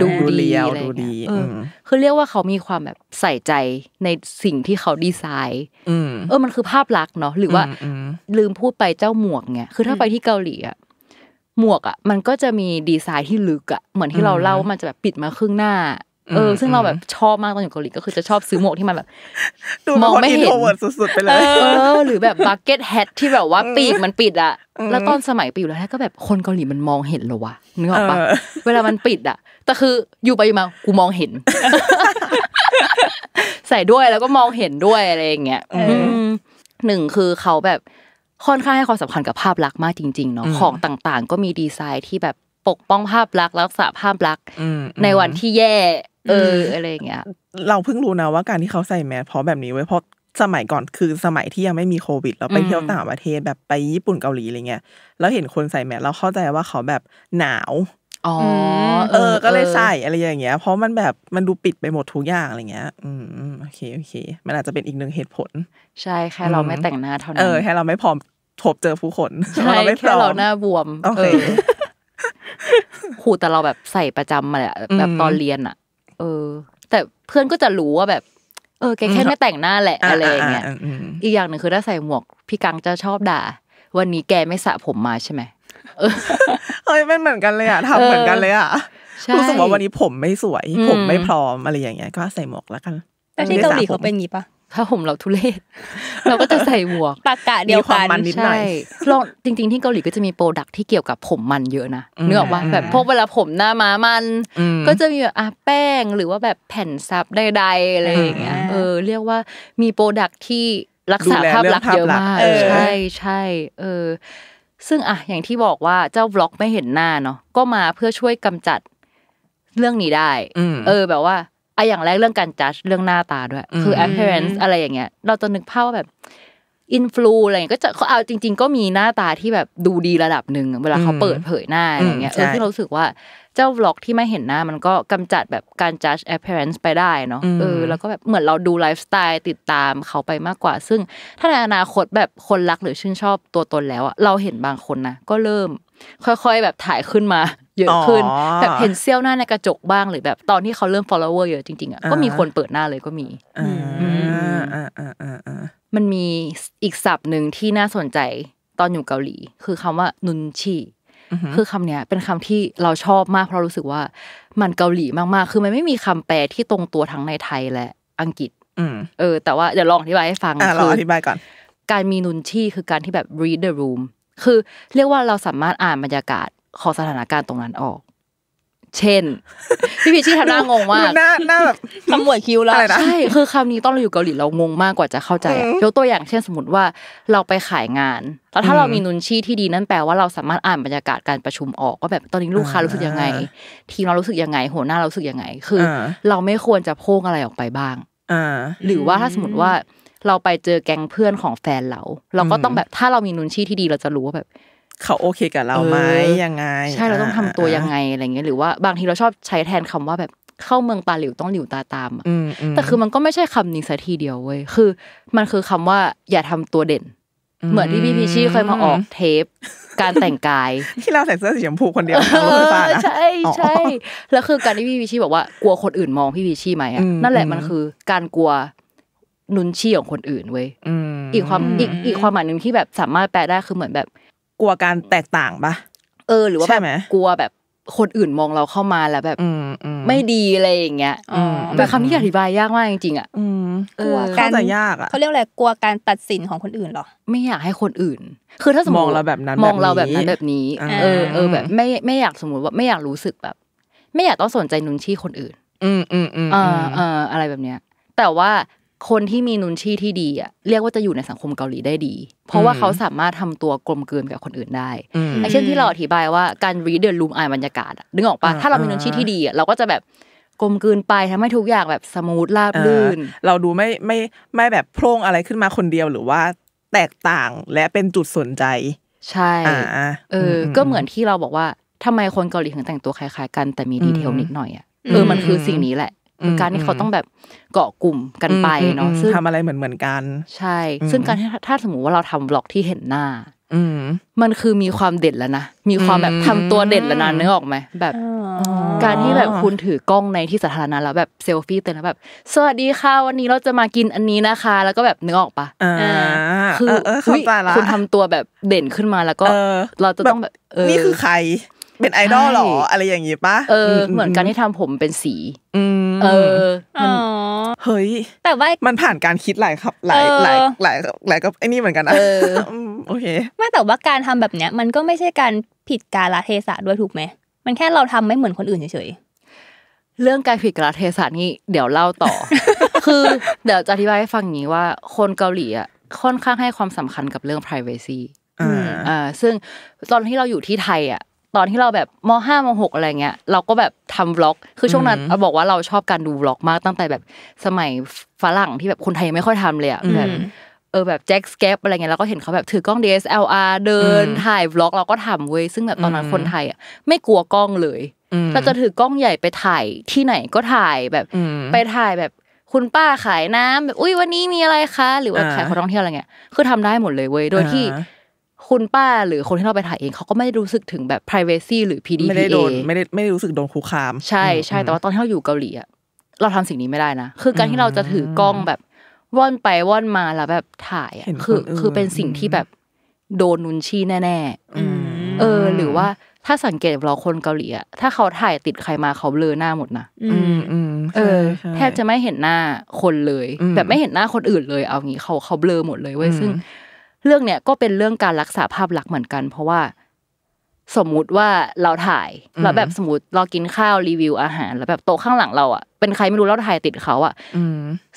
ดูดีอะไรยวดูเงี้ยคือเรียกว่าเขามีความแบบใส่ใจในสิ่งที่เขาดีไซน์เออมันคือภาพลักษณ์เนาะหรือว่าลืมพูดไปเจ้าหมวกเนี่ยคือถ้าไปที่เกาหลีอ่ะหมวกอ่ะมันก็จะมีดีไซน์ที่ลึกอ่ะเหมือนที่เราเล่ามันจะแบบปิดมาครึ่งหน้า เออ ซึ่งเราแบบชอบมากตอนอยู่เกาหลีก็คือจะชอบซื้อหมวกที่มันแบบมองไม่เห็นสุดๆไปเลย เออหรือแบบบักเก็ตแฮทที่แบบว่าปีกมันปิดอ่ะ แล้วตอนสมัยไปอยู่แล้วก็แบบคนเกาหลีมันมองเห็นหรอวะนึกออกปะเวลามันปิดอ่ะแต่คืออยู่ไปอยู่มากูมองเห็น ใส่ด้วยแล้วก็มองเห็นด้วยอะไรอย่างเงี้ยหนึ่งคือเขาแบบค่อนข้างให้ความสำคัญกับภาพลักษณ์มากจริง ๆ เนาะของต่างๆ ก็มีดีไซน์ที่แบบปกป้องภาพลักษณ์รักษาภาพลักษณ์ในวันที่แย่ เออ อะไรเงี้ย เราเพิ่งรู้นะว่าการที่เขาใส่แมสเพราะแบบนี้ไว้เพราะสมัยก่อนคือสมัยที่ยังไม่มีโควิด เราไปเที่ยวต่างประเทศแบบไปญี่ปุ่นเกาหลีอะไรเงี้ยแล้วเห็นคนใส่แมสเราเข้าใจว่าเขาแบบหนาวอ๋อเออก็เลยใส่อะไรอย่างเงี้ยเพราะมันแบบมันดูปิดไปหมดทุกอย่างอะไรเงี้ย อืมโอเคโอเค มันอาจจะเป็นอีกหนึ่งเหตุผล ใช่แค่เราไม่แต่งหน้าเท่านั้นเออแค่เราไม่พร้อมพบเจอผู้คนใช่แอ่เราหน้าบวมโอเคครูแต่เราแบบใส่ประจำมาแหละแบบตอนเรียนอ่ะ เออ แต่เพื่อนก็จะรู้ว่าแบบ เออแกแค่ไม่แต่งหน้าแหละ อะไรอย่างเงี้ยอีกอย่างหนึ่งคือถ้าใส่หมวก พี่กังจะชอบด่าวันนี้แกไม่สระผมมาใช่ไหมเฮ้ยมันเหมือนกันเลย อ่ะทำเหมือนกันเลยอ่ะรู้สึกว่าวันนี้ผมไม่สวยผมไม่พร้อมอะไรอย่างเงี้ยก็ใส่หมวกแล้วกันแต่ที่เกาหลีเขาเป็นงี้ปะถ้าห่มเราทุเรศเราก็จะใส่หมวกปากกะเดียวกันใช่ราะจริง ๆที่เกาหลีก็จะมีโปรดักที่เกี่ยวกับผมมันเยอะนะเนื้อว่า แบบพวกเวลาผมหน้าม้ามันก็จะมีแบบอ่ะแป้งหรือว่าแบบแผ่นซับใดๆอะไรอย่างเงี้ย เออเรียกว่ามีโปรดักที่รักษาภาพลักษณ์เยอะมากใช่ใช่เออ ซึ่งอ่ะอย่างที่บอกว่าเจ้าบล็อกไม่เห็นหน้าเนาะก็มาเพื่อช่วยกำจัดเรื่องนี้ได้เออแบบว่าอะอย่างแรกเรื่องการจัดเรื่องหน้าตาด้วย คือ appearance อะไรอย่างเงี้ยเราจะนึกภาพว่าแบบอินฟลูอะไรก็จะเขาเอาจริง ๆ ก็มีหน้าตาที่แบบดูดีระดับหนึ่งเวลาเขาเปิดเผยหน้าอะไรเงี้ยเออที่เราสึกว่าเจ้าบล็อกที่ไม่เห็นหน้ามันก็กำจัดแบบการ judge appearance ไปได้เนาะเออแล้วก็แบบเหมือนเราดูไลฟ์สไตล์ติดตามเขาไปมากกว่า ซึ่งถ้าในอนาคตแบบคนรักหรือชื่นชอบตัวตนแล้วอะเราเห็นบางคนนะก็เริ่มค่อยๆแบบถ่ายขึ้นมาเยอะขึ้นแบบเห็นเซี่ยวหน้าในกระจกบ้างหรือแบบตอนที่เขาเริ่ม follower เยอะจริงๆอ่ะก็มีคนเปิดหน้าเลยก็มีมันมีอีกศัพท์หนึ่งที่น่าสนใจตอนอยู่เกาหลีคือคำว่านุนชีคือคำเนี้ยเป็นคำที่เราชอบมากเพราะรู้สึกว่ามันเกาหลีมากๆ คือมันไม่มีคำแปลที่ตรงตัวทั้งในไทยและอังกฤษเออ แต่ว่าเดี๋ยวลองอธิบายให้ฟังคืออธิบายก่อนการมีนุนชี่คือการที่แบบ read the room คือเรียกว่าเราสามารถอ่านบรรยากาศขอสถานการณ์ตรงนั้นออก เช่น พี่พีชี่ทำหน้างงมาก หน้าหน้าแบบขมวดคิวแล้วใช่ คือคำนี้ต้องเราอยู่เกาหลีเรางงมากกว่าจะเข้าใจ ยกตัวอย่างเช่นสมมติว่าเราไปขายงาน แล้วถ้าเรามีนุนชีที่ดีนั่นแปลว่าเราสามารถอ่านบรรยากาศการประชุมออกว่าแบบตอนนี้ลูกค้ารู้สึกยังไง ทีมเรารู้สึกยังไงหัวหน้าเราสึกยังไง คือ เราไม่ควรจะโพ้งอะไรออกไปบ้างหรือว่าถ้าสมมติว่าเราไปเจอแก๊งเพื่อนของแฟนเราเราก็ต้องแบบถ้าเรามีนุนชีที่ดีเราจะรู้ว่าแบบเขาโอเคกับเราไหมยังไง ใช่เราต้องทำตัวยังไงอะไรเงี้ยหรือว่าบางทีเราชอบใช้แทนคำว่าแบบเข้าเมืองตาหลิวต้องหลิวตาตามอแต่คือมันก็ไม่ใช่คำนี้สัทีเดียวเว้ยคือ มันคือคำว่า อย่าทำตัวเด่น เหมือนที่พี่พีชี่เคยมาออกเทป การแต่งกายที่เราใส่เสื้อสีชมพูคนเดียวใช่ใช่แล้วคือการที่พี่พีชี่บอกว่ากลัวคนอื่นมองพี่พีชี่ไหมนั่นแหละมันคือการกลัวนุนชี่ของคนอื่นเว้ยอีกความอีกความหมายหนึ่งที่แบบสามารถแปลได้คือเหมือนแบบกลัวการแตกต่างปะเออ หรือว่าแบบกลัวแบบคนอื่นมองเราเข้ามาแล้วแบบไม่ดีอะไรอย่างเงี้ยแต่คำที่อธิบายยากมากจริงๆอ่ะกลัวการยากอ่ะเขาเรียกอะไรกลัวการตัดสินของคนอื่นหรอไม่อยากให้คนอื่น คือถ้าสมมติมองเราแบบนั้นมองเราแบบนั้นแบบนี้เออเออแบบ ไม่ไม่อยากสมมติว่าไม่อยากรู้สึกแบบ ไม่อยากต้องสนใจนุนชี่คนอื่น อืมอืมอืมอ่าอ่าอะไรแบบเนี้ยแต่ว่าคนที่มีนุนชีที่ดีอ่ะเรียกว่าจะอยู่ในสังคมเกาหลีได้ดี เพราะว่าเขาสามารถทำตัวกลมกลืนกับคนอื่นได้ไอเช่นที่เราอธิบายว่าการรีเดินรูมอายบรรยากาศนึกออกปะถ้าเรามีนุนชีที่ดีอ่ะเราก็จะแบบกลมกลืนไปทำให้ทุกอย่างแบบสมูทราบรื่นเราดูไม่ไม่ไม่แบบโพร่งอะไรขึ้นมาคนเดียวหรือว่า แตกต่าง และเป็นจุดสนใจ ใช่เออก็เหมือนที่เราบอกว่าทำไมคนเกาหลีถึงแต่งตัวคล้ายๆกันแต่มีดีเทลนิดหน่อยอ่ะเออมันคือสิ่งนี้แหละือการที่เขาต้องแบบเกาะกลุ่มกันไปเนาะซึ่งทำอะไรเหมือนเหมือนกัน ใช่ ซึ่งการถ้าสมมติว่าเราทำบล็อกที่เห็นหน้า อืมันคือมีความเด็ดแล้วนะ มีความแบบทำตัวเด็ดแล้วนะนึกออกไหมแบบการที่แบบคุณถือกล้องในที่สาธารณะแล้วแบบเซลฟี่เต็มแล้วแบบ สวัสดีค่ะ วันนี้เราจะมากินอันนี้นะคะ แล้วก็แบบนึกออกปะคือคุณทำตัวแบบเด่นขึ้นมาแล้วก็เราจะต้องแบบนี่คือใคร เป็นไอดอลหรออะไรอย่างงี้ปะเออเหมือนการที่ทำผมเป็นสี อืเออเฮ้ยแต่ว่ามันผ่านการคิดหลายครับหลายหลายหลายหลายก็ไอ้นี่เหมือนกันนะโอเคไม่แต่ว่าการทำแบบเนี้ย มันก็ไม่ใช่การผิดกาลเทศะด้วยถูกไหมมันแค่เราทำไม่เหมือนคนอื่นเฉยเรื่องการผิดกาลเทศะนี่เดี๋ยวเล่าต่อ คือเดี๋ยวจะอธิบายให้ฟังนี้ว่าคนเกาหลีอ่ะค่อนข้างให้ความสำคัญกับเรื่อง p r i เวซีอ่าซึ่งตอนที่เราอยู่ที่ไทยอ่ะตอนที่เราแบบมห้ามหกอะไรเงี้ยเราก็แบบทำบล็อกคือช่วงนั้นเราบอกว่าเราชอบการดูบล็อกมากตั้งแต่แบบสมัยฝรั่งที่แบบคนไทยยังไม่ค่อยทำเลยอะแบบเออแบบแจ็คสเก็ปอะไรเงี้ยเราก็เห็นเขาแบบถือกล้อง DSLR เดินถ่ายบล็อกเราก็ทาเว้ยซึ่งแบบตอนนั้นคนไทยอ่ะไม่กลัวกล้องเลยเราจะถือกล้องใหญ่ไปถ่ายที่ไหนก็ถ่ายแบบไปถ่ายแบบคุณป้าขายน้ำแบบอุ้ยวันนี้มีอะไรคะ หรือว่าขายของท่องเที่ยวอะไรเงี้ยคือทำได้หมดเลยเว้ยโดยที่คุณป้าหรือคนที่เราไปถ่ายเองเขาก็ไม่ได้รู้สึกถึงแบบ p r i เวซีหรือ PDPA ไม่ได้โดนไม่ได้ไม่ได้รู้สึกโดนคุกคาม ใช่ใช่แต่ว่าตอนที่เราอยู่เกาหลีอะเราทำสิ่งนี้ไม่ได้นะคือการที่เราจะถือกล้องแบบว่อนไปว่อนมาแล้วแบบถ่ายอะคือ คือเป็นสิ่งที่แบบ โดนนุนชี้แน่ๆเออ หรือว่าถ้าสังเกตเราคนเกาหลีอะถ้าเขาถ่ายติดใครมาเขาเลอหน้าหมดนะอืมอืมเออ แทบจะไม่เห็นหน้าคนเลยแบบไม่เห็นหน้าคนอื่นเลยเอางี้เขาเขาเบลอหมดเลยเว้ยซึ่งเรื่องเนี้ยก็เป็นเรื่องการรักษาภาพลักษณ์เหมือนกัน เพราะว่า สมมุติว่าเราถ่ายแล้วแบบสมมติเรากินข้าวรีวิวอาหาร แล้วแบบโต๊ะข้างหลังเราอ่ะเป็นใครไม่รู้เราถ่ายติดเขาอ่ะ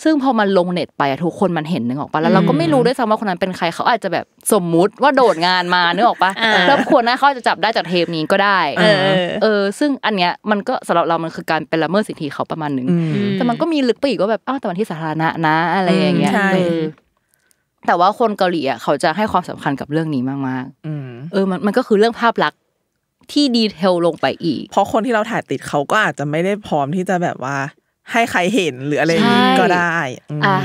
ซึ่งพอมันลงเน็ตไปทุกคนมันเห็นนึกออกปะแล้วเราก็ไม่รู้ด้วยซ้ำว่าคนนั้นเป็นใครเขาอาจจะแบบสมมุติว่าโดดงานมานึกออกปะแล้วคนนั้นเขาจะจับได้จากเทปนี้ก็ได้เออซึ่งอันเนี้ยมันก็สำหรับเรามันคือการเป็นละเมิดสิทธิเขาประมาณนึงแต่มันก็มีลึกไปอีกว่าแบบอ้าวแต่วันที่สาธารณะนะ อะไรอย่างเงี้ยแต่ว่าคนเกาหลีอ่ะเขาจะให้ความสำคัญกับเรื่องนี้มากมากเออมันมันก็คือเรื่องภาพลักษณ์ที่ดีเทลลงไปอีก เพราะคนที่เราถ่ายติดเขาก็อาจจะไม่ได้พร้อมที่จะแบบว่าให้ใครเห็นหรืออะไรนี้ก็ได้อ่า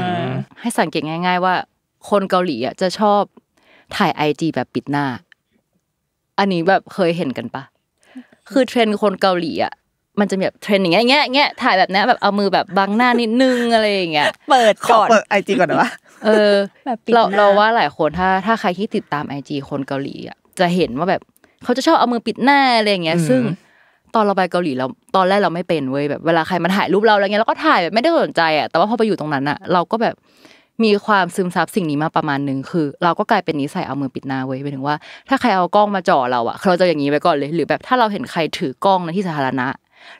ให้สังเกตง่าย ๆ ว่า คนเกาหลีอ่ะจะชอบถ่ายไอจีแบบปิดหน้า อันนี้แบบเคยเห็นกันปะ คือเทรนคนเกาหลีอ่ะมันจะแบบเทรนอย่างเงี้ยเงี้ยถ่ายแบบนี้แบบเอามือแบบบังหน้านิดนึงอะไรอย่างเงี้ย เปิดก่อนไอจีก่อนวอเออแบบเราเราว่าหลายคนถ้าถ้าใครที่ติดตามไอจีคนเกาหลีอ่ะจะเห็นว่าแบบเขาจะชอบเอามือปิดหน้าอะไรอย่างเงี้ย ซึ่งตอนเราไปเกาหลีเราตอนแรกเราไม่เป็นเว้ยแบบเวลาใครมาถ่ายรูปเราอะไรเงี้ยเราก็ถ่ายแบบไม่ได้สนใจอ่ะแต่ว่าพอไปอยู่ตรงนั้นอ่ะ เราก็แบบมีความซึมซับสิ่งนี้มาประมาณหนึ่งคือ เราก็กลายเป็นนิสัยเอามือปิดหน้าเว้ยหมายถึงว่าถ้าใครเอากล้องมาจ่อเราอ่ะ เราจะอย่างนี้ไปก่อนเลย หรือแบบถ้าเราเห็นใครถือกล้องในที่สาธารณะ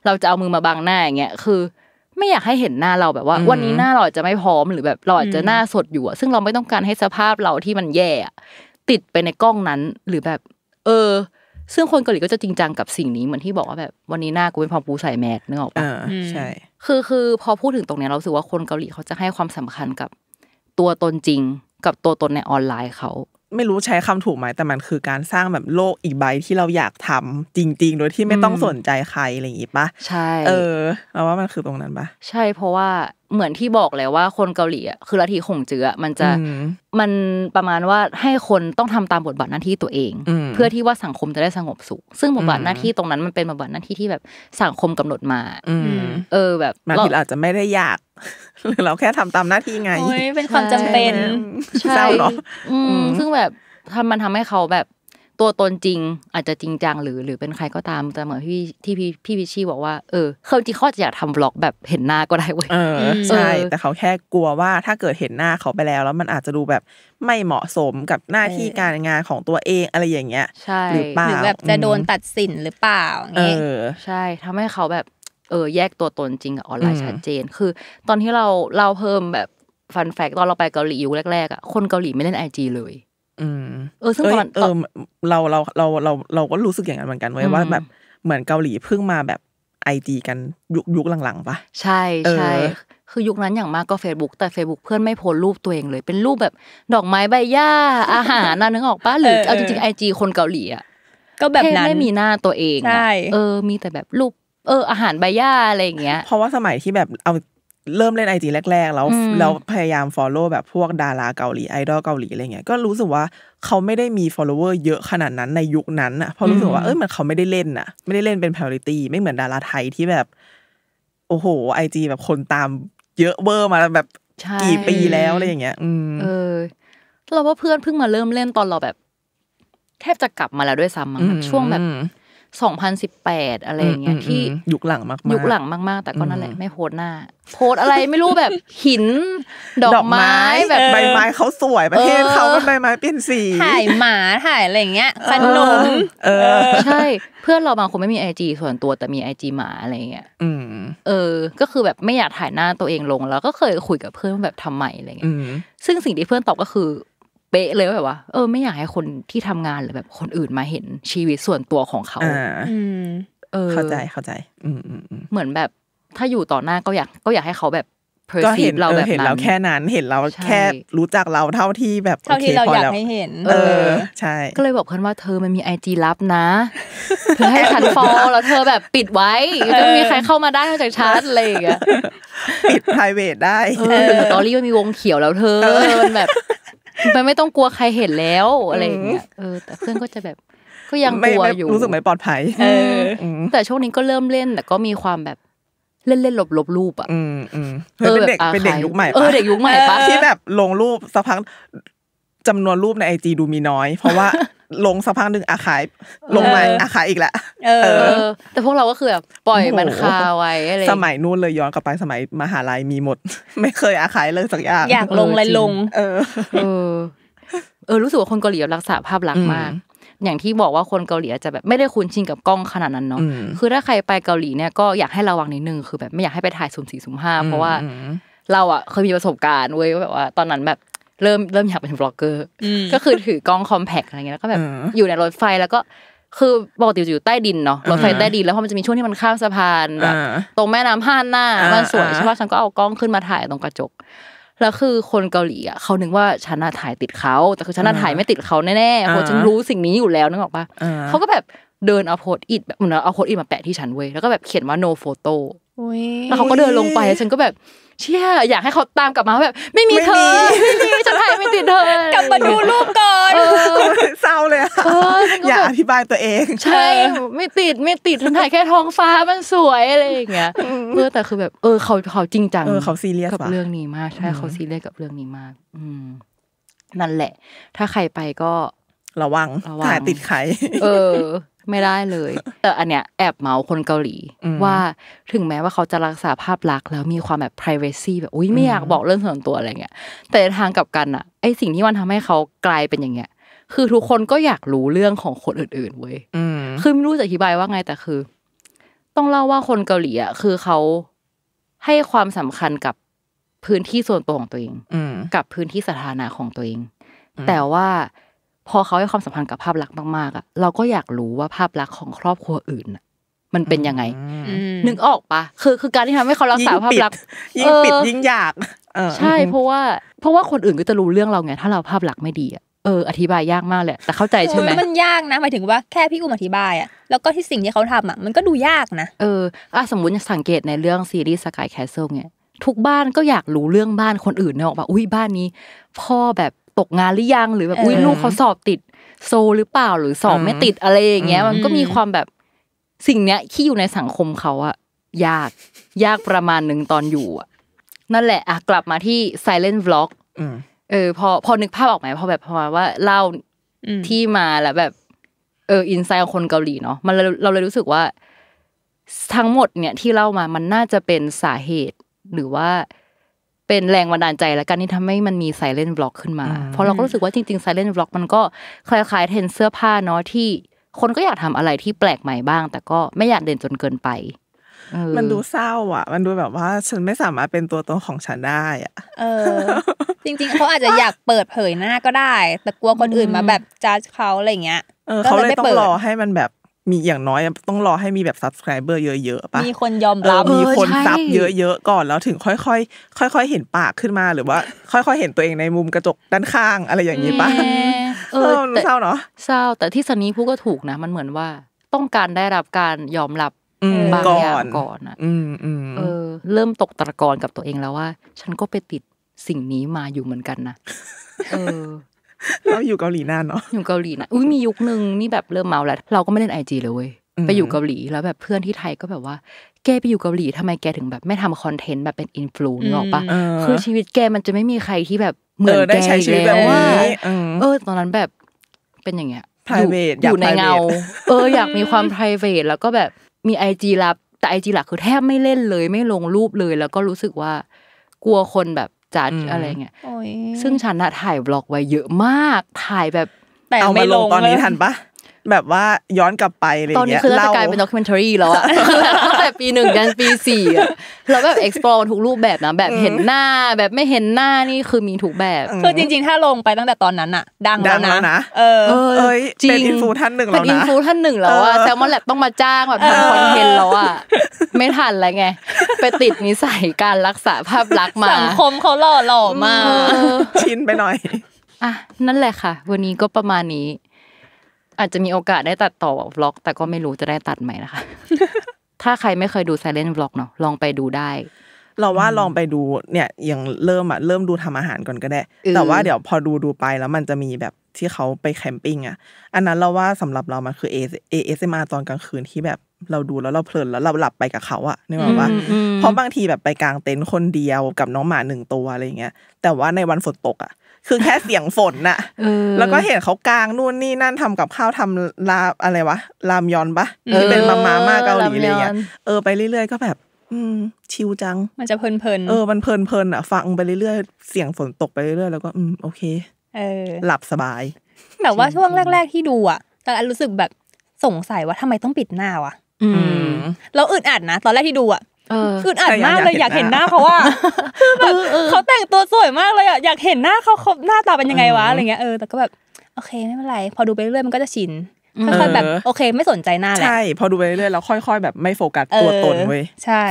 เราจะเอามือมาบังหน้าอย่างเงี้ยคือไม่อยากให้เห็นหน้าเราแบบว่า วันนี้หน้าเราอาจจะไม่พร้อมหรือแบบเราอาจจะหน้าสดอยู่ซึ่งเราไม่ต้องการให้สภาพเราที่มันแย่ติดไปในกล้องนั้นหรือแบบ เออ ซึ่งคนเกาหลีก็จะจริงจังกับสิ่งนี้เหมือนที่บอกว่าแบบวันนี้หน้ากูเป็นพอปูใส่แมสเนื้อออกปะใช่คือคือพอพูดถึงตรงนี้เราสึกว่าคนเกาหลีเขาจะให้ความสำคัญกับ ตัวตนจริงกับตัวตนในออนไลน์เขาไม่รู้ใช้คำถูกไหม แต่มันคือการสร้างแบบโลกอีกใบที่เราอยากทำจริงๆ โดยที่ไม่ต้องสนใจใครอะไรอย่างงี้ปะใช่ เออเราว่ามันคือตรงนั้นปะใช่ เพราะว่าเหมือนที่บอกแล้วว่าคนเกาหลีอ่ะคือลัทธิขงเจือมันจะ มันประมาณว่าให้คนต้องทำตามบทบาทหน้าที่ตัวเองเพื่อที่ว่าสังคมจะได้สงบสุขซึ่งบทบาทหน้าที่ตรงนั้นมันเป็นบทบาทหน้าที่ที่แบบสังคมกำหนดมาเออ แบบเราอาจจะไม่ได้อยากหรือเราแค่ทำตามหน้าที่ไงเป็นความจำเป็นใช่เนาะซึ่งแบบทำมันทำให้เขาแบบตัวตนจริงอาจจะจริงจังหรือหรือเป็นใครก็ตามแต่เหมือนพี่ที่พี่พี่วิชี่บอกว่าเออเขาจริงเขาจะอยากทำบล็อกแบบเห็นหน้าก็ได้เว้ยใช่แต่เขาแค่กลัวว่าถ้าเกิดเห็นหน้าเขาไปแล้ว แล้วมันอาจจะดูแบบไม่เหมาะสมกับหน้าที่การงานของตัวเองอะไรอย่างเงี้ยใช่หรือเปล่าหรือแบบ จะโดนตัดสินหรือเปล่าเงี้ยใช่ทำให้เขาแบบเออแยกตัวตนจริงกับออนไลน์ชัดเจน คือ ตอนที่เราเราเพิ่มแบบฟันแฟกตอนเราไปเกาหลีอยู่แรกๆอ่ะคนเกาหลีไม่เล่นไอจีเลยอืมเออซึ่งตอนเออเราเราเราเราเราก็รู้สึกอย่างนั้นเหมือนกันไว้ว่าแบบเหมือนเกาหลีเพิ่งมาแบบไอจีกันยุคยุคหลังๆปะใช่ใช่คือยุคนั้นอย่างมากก็ Facebook แต่ Facebook เพื่อนไม่โพสรูปตัวเองเลย เป็นรูปแบบดอกไม้ใบหญ้าอาหารน่ะนึกออกปะหรือเอาจริงๆไอจีคนเกาหลีอ่ะก็แบบนั้นไม่มีหน้าตัวเองใช่เออมีแต่แบบรูป เอออาหารใบหญ้าอะไรอย่างเงี้ยเพราะว่าสมัยที่แบบเอาเริ่มเล่นไอจีแรกๆ แล้วแล้วพยายามฟอลโล่แบบพวกดาราเกาหลีไอดอลเกาหลีอะไรเงี้ยก็รู้สึกว่าเขาไม่ได้มี follower เยอะขนาดนั้นในยุคนั้นอะเพราะรู้สึกว่าเออมันเขาไม่ได้เล่นอ่ะ ไม่ได้เล่นเป็น priority ไม่เหมือนดาราไทยที่แบบ โอ้โหไอจีแบบคนตามเยอะเวอร์มาแบบกี่ปีแล้วอะไรอย่างเงี้ยอืมเออ เราว่าเพื่อนเพิ่งมาเริ่มเล่นตอนเราแบบ แทบจะกลับมาแล้วด้วยซ้ำช่วงแบบสองพันสิบแปดอะไรเงี้ยที่ยุคหลังมากยุคหลังมากๆแต่ก็นั่นแหละไม่โพสหน้า โพสอะไรไม่รู้แบบหิน ดอกไม้แบบใบไม้เขาสวยประเทศเขาเป็นใบไม้เปลี่ยนสีถ่ายหมาถ่ายอะไรเงี้ยขนมเออใช่เพื่อนเราบางคนไม่มีไอจีส่วนตัวแต่มีไอจีหมาอะไรเงี้ยเออก็คือแบบไม่อยากถ่ายหน้าตัวเองลง แล้วก็เคยคุยกับเพื่อนแบบทำไมอะไรเงี้ยซึ่งสิ่งที่เพื่อนตอบก็คือเป๊ะเลยแบบว่าเออไม่อยากให้คนที่ทำงานหรือแบบคนอื่นมาเห็นชีวิตส่วนตัวของเขาเออเข้าใจเข้าใจ อืมเหมือนแบบถ้าอยู่ต่อหน้าก็อยาก ก็อยากให้เขาแบบก็เห็นเราแบบเห็นเราแค่นั้นเห็นเราแค่รู้จักเราเท่าที่แบบ เท่าที่เราอยากให้เห็น เออ ใช่ ก็เลยบอกเพื่อนว่าเธอมันมีไอจีลับนะเธอให้ฉันฟอลแล้วเธอแบบปิดไว้จะมีใครเข้ามาได้นอกจากฉันรอย่เลยปิดไพรเวทได้เออตอรี่มันมีวงเขียวแล้วเธอแบบมันไม่ต้องกลัวใครเห็นแล้วอะไรอย่างเงี้ย เออ แต่เพื่อนก็จะแบบก็ยังกลัวอยู่รู้สึกไม่ปลอดภัย เออแต่ช่วงนี้ก็เริ่มเล่นแต่ก็มีความแบบเล่นเล่นหลบหลบรูป อ่ะเออเป็นเด็กเป็นเด็กยุคใหม่เออเด็กยุคใหม่ปะที่แบบลงรูปสักพักจำนวนรูปในไอจีดูมีน้อยเพราะว่าลงสักพักหนึ่งอาขายลงมาอาขายอีกแหละเออ แต่พวกเราก็คือแบบปล่อยมันคาไว้อะไรสมัยนู้นเลยย้อนกลับไปสมัยมหาลัยมีหมด ไม่เคยอาขายเลยสักอย่าง อยากลงเลยลง เออเออรู้สึกว่าคนเกาหลีรักษาภาพลักษณ์มากอย่างที่บอกว่าคนเกาหลีจะแบบไม่ได้คุ้นชินกับกล้องขนาดนั้นเนาะคือถ้าใครไปเกาหลีเนี่ยก็อยากให้ระวังนิดนึงคือแบบไม่อยากให้ไปถ่ายสุ่มสี่สุ่มห้าเพราะว่าเราอะเคยมีประสบการณ์เว้ยแบบว่าตอนนั้นแบบเริ่มเริ่มอยากเป็นบล็อกเกอร์ก็คือถือกล้องคอมแพกอะไรเงี้ยแล้วก็แบบอยู่ในรถไฟแล้วก็คือปกติอยู่ใต้ดินเนาะรถไฟใต้ดินแล้วพอมันจะมีช่วงที่มันข้ามสะพานแบบตรงแม่น้ำห่านหน้ามันสวยใช่ปหะฉันก็เอากล้องขึ้นมาถ่ายตรงกระจกแล้วคือคนเกาหลีอ่ะเขานึกว่าฉันน่าถ่ายติดเขาแต่คือฉันน่าถ่ายไม่ติดเขาแน่ๆเพราะฉันรู้สิ่งนี้อยู่แล้วนึกออกปะเขาก็แบบเดินเอาโพสอิดแบบเหมือนเอาโพสอิดมาแปะที่ฉันเว้ยแล้วก็แบบเขียนว่า no photo แล้วเขาก็เดินลงไปฉันก็แบบเชี่ยอยากให้เขาตามกลับมาแบบ ไม่มีเธอไม่มีฉันถ่ายไม่ติดเธอกลับมาดูรูปก่อนเศร้าเลยอย่าอธิบายตัวเอง ใช่ ไม่ติดไม่ติดฉันถ่ายแค่ท้องฟ้ามันสวยอะไรอย่างเงี้ยเมื่อแต่คือแบบเออเขาเขาจริงจังเขาซีเรียสกับเรื่องนี้มากใช่เขาซีเรียสกับเรื่องนี้มาก อืมนั่นแหละ ถ้าใครไปก็ระวังถ่ายติดใครเออไม่ได้เลยแต่อันเนี้ยแอบเมาคนเกาหลีว่า ถึงแม้ว่าเขาจะรักษาภาพลักษณ์แล้วมีความแบบ p r i เวซีแบบ อุ้ยไม่อยากบอกเรื่องส่วนตัวอะไรเงี้ยแต่ทางกลับกันอะไอสิ่งที่มันทำให้เขากลายเป็นอย่างเงี้ยคือทุกคนก็อยากรู้เรื่องของคนอื่นๆเว้ยคือไม่รู้จะอธิบายว่าไงแต่คือ ต้องเล่าว่าคนเกาหลีอะคือเขาให้ความสำคัญกับพื้นที่ส่วนตัวของตัวเองกับพื้นที่สาธารณะของตัวเอง แต่ว่าพอเขาให้ความสำคัญกับภาพลักษณ์มากๆอ่ะเราก็อยากรู้ว่าภาพลักษณ์ของครอบครัวอื่นมันเป็นยังไงนึกออกปะคือคือการที่ทำให้เขารักษาภาพลักษณ์ยิ่งปิดยิ่งอยากใช่เพราะว่า เพราะว่าคนอื่นก็จะรู้เรื่องเราไง ถ้าเราภาพลักษณ์ไม่ดีอะเอออธิบายยากมากแหละ แต่เข้าใจใช่ไหมมันยากนะหมายถึงว่าแค่พี่อุ้มอธิบายอ่ะแล้วก็ที่สิ่งที่เขาทำอ่ะ มันก็ดูยากนะเอออ่ะสมมติสังเกตในเรื่องซีรีส์สกายแคสเซิลเนี่ยทุกบ้านก็อยากรู้เรื่องบ้านคนอื่นเนาะวบาอุ้ยบ้านนี้ พ่อแบบตกงานหรือยังหรือแบบอุ้ยลูกเขาสอบติดโซหรือเปล่าหรือสอบไม่ติดอะไรอย่างเงี้ย มันก็มีความแบบสิ่งเนี้ย ที่อยู่ในสังคมเขาอะยากยากประมาณหนึ่งตอนอยู่อะนั่นแหละอะกลับมาที่ silent vlog เออ พอพอนึกภาพออกไหมพอแบบพอว่าเล่าที่มาแล้วแบบเออ อินไซต์ของคนเกาหลีเนาะมันเราเลยรู้สึกว่า ทั้งหมดเนี่ยที่เล่ามามันน่าจะเป็นสาเหตุหรือว่าเป็นแรงบันดาลใจและกันที่ทำให้มันมีไซเลนบล็อกขึ้นมาเพราะเราก็รู้สึกว่าจริงๆไซเลนบล็อกมันก็คล้ายๆ เทรนเสื้อผ้าเนาะที่คนก็อยากทำอะไรที่แปลกใหม่บ้าง แต่ก็ไม่อยากเด่นจนเกินไปมันดูเศร้าอ่ะ มันดูแบบว่าฉันไม่สามารถเป็นตัวตนของฉันได้อ่ะเออ จริงๆเขาอาจจะอยากเปิดเผยหน้าก็ได้ แต่กลัวคนอื่นมาแบบจ้าเขาอะไรเงี้ยเขาเลยต้องรอให้มันแบบมีอย่างน้อยต้องรอให้มีแบบ subscriber เยอะๆป่ะ มีคนยอมรับมีคนซับเยอะๆก่อนแล้วถึง ค่อยๆค่อยๆเห็นปากขึ้นมาหรือว่า ค่อยๆเห็นตัวเองในมุมกระจกด้านข้างอะไรอย่างนี้ป่ะเศร้าเศร้าเนาะเศร้า แต่ที่สนี้พูดก็ถูกนะ มันเหมือนว่าต้องการได้รับการยอมรับบางอย่างก่อนอ่ะเออเริ่มตกตะกอนกับตัวเองแล้วว่า ฉันก็ไปติดสิ่งนี้มาอยู่เหมือนกันนะเออเราอยู่เกาหลีนานเนาะอยู่เกาหลีนะอุ้ยมียุคนึงนี่แบบเริ่มเมาแล้ว เราก็ไม่เล่นไอจีเลยเว้ยไปอยู่เกาหลี แล้วแบบเพื่อนที่ไทยก็แบบว่า แกไปอยู่เกาหลี ทำไมแกถึงแบบไม่ทำคอนเทนต์แบบเป็นอินฟลูนหรอกปะคือชีวิตแกมันจะไม่มีใครที่แบบเหมือนแกเลยว่าเออ ตอนนั้นแบบ เป็นอย่างเงี้ยอยู่อยู่ในเงาเออ อยากมีความ p r i v a t แล้วก็แบบมีไอจีลับแต่ไอจีหลักคือแทบไม่เล่นเลย ไม่ลงรูปเลย แล้วก็รู้สึกว่ากลัวคนแบบจัด อะไรเงี้ย ซึ่งฉัน่ะ ถ่ายบล็อกไว้เยอะมาก ถ่ายแบบ แต่เอามาลงตอนนี้ทันปะแบบว่าย้อนกลับไปเลียตอนนี้คือเราจะกลายเป็นด็อกิเมนทารีแล้วอะตั้งแต่ปีหนึ่งยันปีสี่เราแบบ explore ทุกรูปแบบนะ แบบเห็นหน้าแบบไม่เห็นหน้านี่คือมีทุกแบบคือจริง ๆ ถ้าลงไปตั้งแต่ตอนนั้นอะดังแล้วนะเออเอ้ยเป็นอินฟูท่านหนึ่งแล้วนะเป็นอินฟูท่านหนึ่งแล้วอะแซลมอนแลบต้องมาจ้างแบบทำคอนเทนต์แล้วอะไม่ทันแล้วไง ไปติดนิสัยการรักษาภาพลักษณ์มาสังคมเขาหล่อหล่อมากชินไปหน่อยอ่ะนั่นแหละค่ะ วันนี้ก็ประมาณนี้อาจจะมีโอกาสได้ตัดต่อวล็อก แต่ก็ไม่รู้จะได้ตัดไหมนะคะ ถ้าใครไม่เคยดู Silent Vlog เนาะลองไปดูได้ เราว่าลองไปดูเนี่ยอย่างเริ่มอะเริ่มดูทำอาหารก่อนก็ได้แต่ว่าเดี๋ยวพอดูดูไปแล้วมันจะมีแบบที่เขาไปแคมปิ้งอะอันนั้นเราว่าสำหรับเรามันคือเเออสมาตอนกลางคืนที่แบบเราดูแล้วเราเพลินแล้วเราหลับไปกับเขาอะนึกออกปะเพราะบางทีแบบไปกลางเต็นท์คนเดียวกับน้องหมาหนึ่งตัวอะไรเงี้ย แต่ว่าในวันฝนตกอะคือแค่เสียงฝนน่ะ แล้วก็เห็นเขากลางนู่นนี่นั่นทำกับข้าวทำลาอะไรวะรามยอนปะที่เป็นมาม่ามาเกาหลีอะไรเงี้ย เออไปเรื่อยๆ ก็แบบ อืมชิวจัง มันจะเพลินๆเออมันเพลินๆอ่ะฟังไปเรื่อยๆ เสียงฝนตกไปเรื่อยๆแล้วก็อืมโอเค เออหลับสบาย แต่ว่าช่วงแรก ๆที่ดูอ่ะตอนรู้สึกแบบสงสัยว่าทำไมต้องปิดหน้าวะ อืมแล้วอึดอัดนะตอนแรกที่ดูอ่ะคืออ่านมากเลยอยากเห็นหน้าเขาว่าแบบเขาแต่งตัวสวยมากเลยอ่ะอยากเห็นหน้าเขาหน้าตาเป็นยังไงวะอะไรเงี้ยเออแต่ก็แบบโอเคไม่เป็นไร พอดูไปเรื่อยมันก็จะชินค่อยๆแบบโอเคไม่สนใจหน้าแหละใช่พอดูไปเรื่อยเราค่อย ๆ แบบไม่โฟกัสตัวตนเว้ย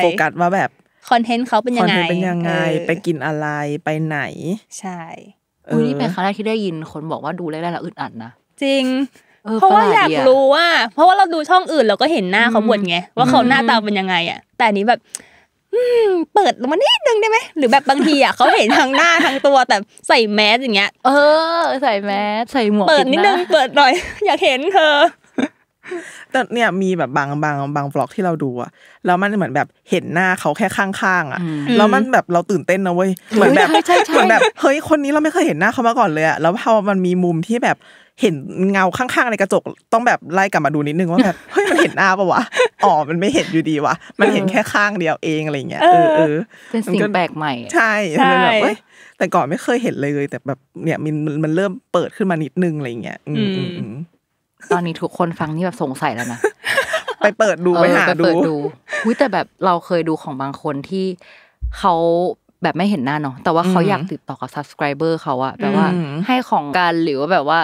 โฟกัสว่าแบบคอนเทนต์เขาเป็นยังไงเป็นยังไง ไปกินอะไรไปไหน ใช่อุ้ยนี่เป็นครั้งแรกที่ได้ยินคนบอกว่าดูแรกๆแล้วอึดอัดนะจริงเพราะว่าอยากรู้ว่า เพราะว่าเราดูช่องอื่นเราก็เห็นหน้าเขาบวชไงว่าเขาหน้าตาเป็นยังไง อ่ะ แต่นี้แบบเปิดมานิดนึงได้ไหมหรือแบบบางทีอ่ะเขาเห็นทางหน้าทางตัวแต่ใส่แมสอย่างเงี้ยเออใส่แมสใส่หมวกเปิดนิดนึงเปิดหน่อย อยากเห็นเธอแต่เนี่ยมีแบบบางบางบางบล็อกที่เราดูอ่ะแล้วมันเหมือนแบบเห็นหน้าเขาแค่ข้าง ๆอ่ะแล้วมันแบบเราตื่นเต้นนะเว้ยเหมือนแบบเหมือนแบบเฮ้ยคนนี้เราไม่เคยเห็นหน้าเขามาก่อนเลยอะแล้วพอมันมีมุมที่แบบเห็นเงาข้างๆในกระจกต้องแบบไล่กลับมาดูนิดนึงว่าแบบเฮ้ยมันเห็นหน้าปะวะอ๋อมันไม่เห็นอยู่ดีวะมันเห็นแค่ข้างเดียวเองอะไรเงี้ยเออเออเป็นสิ่งแปลกใหม่ใช่ใช่แต่ก่อนไม่เคยเห็นเลย แต่แบบเนี่ย มันมันเริ่มเปิดขึ้นมานิดนึงอะไรเงี้ยอืมตอนนี้ทุกคนฟังนี่แบบสงสัยแล้วนะไปเปิดดูไปหาดูหุ้ยแต่แบบเราเคยดูของบางคนที่เขาแบบไม่เห็นหน้าเนาะแต่ว่าเขาอยากติดต่อกับ subscriber เขาอะแบบว่าให้ของกันหรือว่าแบบว่า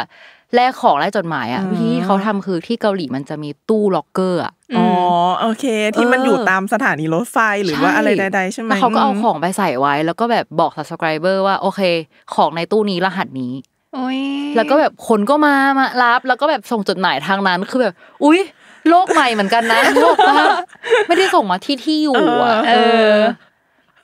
แลกของแลกจดหมายอ่ะพี่เขาทำคือที่เกาหลีมันจะมีตู้ล็อกเกอร์ออ๋อโอเค ที่มันอยู่ตามสถานีรถไฟหรือว่าอะไรใดๆใช่ไหมเขาก็เอาของไปใส่ไว้แล้วก็แบบบอกสสครายเบอร์ว่า โอเค ของในตู้นี้รหัสนี้แล้วก็แบบคนก็มามารับแล้วก็แบบส่งจดหมายทางนั้น คือแบบอุ้ยโลกใหม่เหมือนกันนะโลกไม่ได้ส่งมาที่ที่อยู่อ่ะ เออ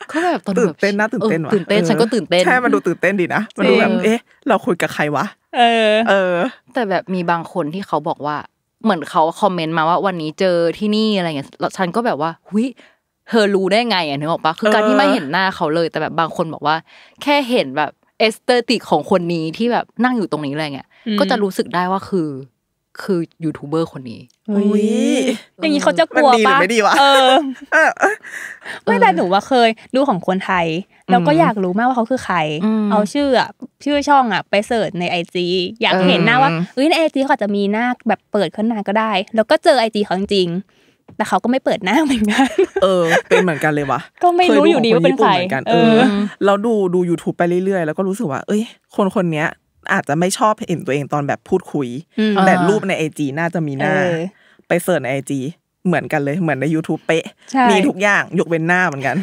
เขาแบบตื่นเต้นนะตื่นเต้นวะตื่นเต้นฉันก็ตื่นเต้นใช่มันดูตื่นเต้นดีนะมันดูแบบเอ๊ะ เราคุยกับใครวะเออ เออ แต่แบบมีบางคนที่เขาบอกว่าเหมือนเขาคอมเมนต์มาว่าวันนี้เจอที่นี่อะไรเงี้ยแล้วฉันก็แบบว่าหุยเธอรู้ได้ไงอ่ะนึกออกปะคือการที่ไม่เห็นหน้าเขาเลย แต่แบบบางคนบอกว่า แค่เห็นแบบเอสเตอร์ติกของคนนี้ที่แบบนั่งอยู่ตรงนี้อะไรเงี้ยก็จะรู้สึกได้ว่าคือคือยูทูบเบอร์คนนี้อุ้ยอย่างนี้เขาจะกลัวปะไม่ะเออ ไม่แต่หนูว่าเคยดูของคนไทยแล้วก็อยากรู้มากว่าเขาคือใคร เอาชื่ออะชื่อช่องอะไปเสิร์ชในไอจีอยากเห็นหน้าว่าเอ้ยในไอจีเขาจะมีหน้าแบบเปิดขึ้นมาก็ได้ แล้วก็เจอไอจีของจริง แต่เขาก็ไม่เปิดหน้าเหมือนกัน เออ เป็นเหมือนกันเลยวะก็ไม่รู้อยู่ดีว่าเป็นใครเออเราดูดู YouTube ไปเรื่อยๆแล้วก็รู้สึกว่า เอ้ย คนคนเนี้ยอาจจะไม่ชอบเห็นตัวเองตอนแบบพูดคุย แต่รูปในไอจีน่าจะมีหน้า ไปเสิร์ชในไอจีเหมือนกันเลย เหมือนใน YouTube เป๊ะ มีทุกอย่าง ยกเว้นหน้าเหมือนกัน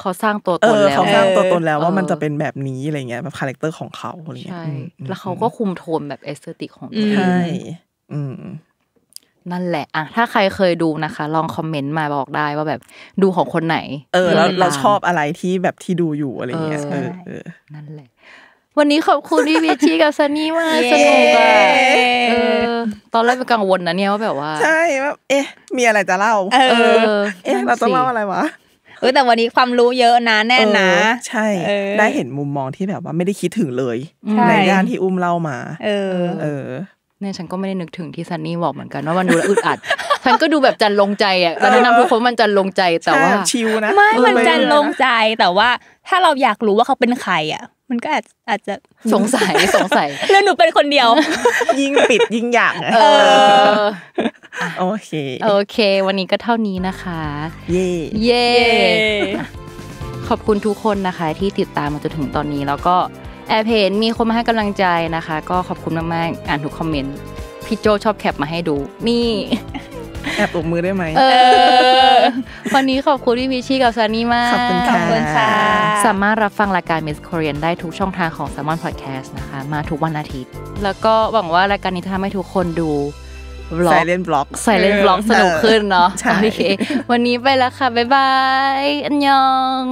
เขาสร้างตัวตนแล้ว เขาสร้างตัวตนแล้วว่ามันจะเป็นแบบนี้อะไรเงี้ยแบบคาแรคเตอร์ของเขาอะไรเงี้ยแล้วเขาก็คุมโทนแบบเอสเตติกของเขา ใช่นั่นแหละอะถ้าใครเคยดูนะคะ ลองคอมเมนต์มาบอกได้ว่าแบบดูของคนไหน เออ แล้วเราชอบอะไรที่แบบที่ดูอยู่อะไรเงี้ยเออนั่นแหละวันนี้ขอบคุณพี่วิชีกับซันนี่มากสนุกอ่ะตอนแรกเป็นกังวลนะเนี่ยว่าแบบว่าใช่แบบเอ๊ะ มีอะไรจะเล่าเออเอ๊ะเราต้องเล่าอะไรวะเออแต่วันนี้ความรู้เยอะนะแน่นนะใช่ได้เห็นมุมมองที่แบบว่าไม่ได้คิดถึงเลยในด้านที่อุ้มเล่ามา เออเออเนี่ยฉันก็ไม่ได้นึกถึงที่ซันนี่บอกเหมือนกันว่ามันดูอึดอัด ฉันก็ดูแบบจันลงใจอ่ะตอนนะนำทุกคนมันจันลงใจแต่ว่าชิวนะไม่มันจันลงใจแต่ว่าถ้าเราอยากรู้ว่าเขาเป็นใครอ่ะมันก็อาจอาจจะสงสัย สงสัย แล้วหนูเป็นคนเดียว ยิ่งปิดยิ่งอยากเออโอเค โอเค วันนี้ก็เท่านี้นะคะ เย่เย่ขอบคุณทุกคนนะคะ ที่ติดตามมาจนถึงตอนนี้ แล้วก็ แอบเห็นมีคนมาให้กำลังใจนะคะ ก็ขอบคุณมาก ๆ อ่านทุกคอมเมนต์ พี่โจชอบแคปมาให้ดู นี่แอบปุบมือได้ไหม เออ วันนี้ขอบคุณพี่มิชี่กับซานี่มากขอบคุณค่ะ สามารถรับฟังรายการ Miss Korean ได้ทุกช่องทาง ของ s ซ l m o n Podcast นะคะ มาทุกวันอาทิตย์ แล้วก็หวังว่ารายการนี้จะทำให้ทุกคนดูบล็อกใส่เล่นบล็อก ใส่เล่นบล็อกสนุกขึ้นเนาะโอเค วันนี้ไปแล้วค่ะ บ๊ายบายอันยอง